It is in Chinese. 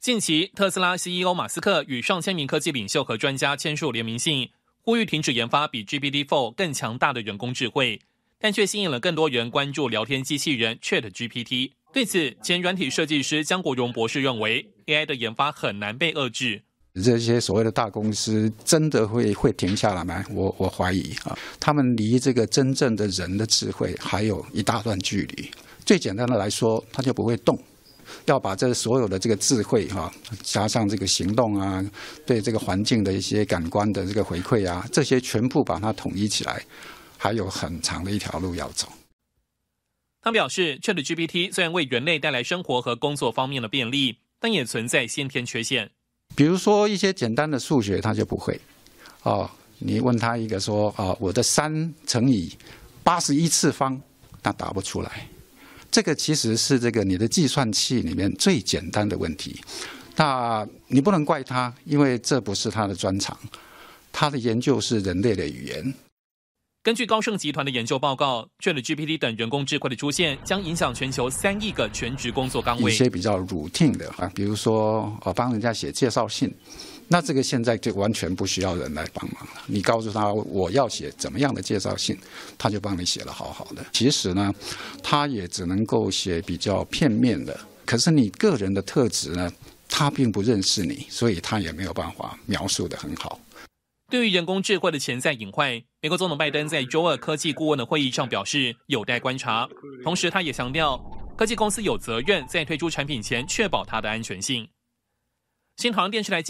近期，特斯拉 CEO 马斯克与上千名科技领袖和专家签署联名信，呼吁停止研发比 GPT-4 更强大的人工智慧，但却吸引了更多人关注聊天机器人 ChatGPT。对此，前软体设计师江国荣博士认为，AI 的研发很难被遏制。这些所谓的大公司真的会会停下来吗？我我怀疑啊，他们离这个真正的人的智慧还有一大段距离。最简单的来说，他就不会动。要把这所有的这个智慧哈，加上这个行动啊，对这个环境的一些感官的这个回馈啊，这些全部把它统一起来，还有很长的一条路要走。他表示，ChatGPT 虽然为人类带来生活和工作方面的便利，但也存在先天缺陷，比如说一些简单的数学，他就不会。哦，你问他一个说啊，我的三乘以八十一次方，他答不出来。这个其实是这个你的计算器里面最简单的问题，那你不能怪他，因为这不是他的专长，他的研究是人类的语言。根据高盛集团的研究报告，a t GPT 等人工智慧的出现，将影响全球三亿个全职工作岗位。一些比较 routine 的啊，比如说呃帮人家写介绍信。那这个现在就完全不需要人来帮忙了。你告诉他我要写怎么样的介绍信，他就帮你写的好好的。其实呢，他也只能够写比较片面的。可是你个人的特质呢，他并不认识你，所以他也没有办法描述的很好。对于人工智慧的潜在隐患，美国总统拜登在周二科技顾问的会议上表示有待观察。同时，他也强调，科技公司有责任在推出产品前确保它的安全性。新唐电视台记。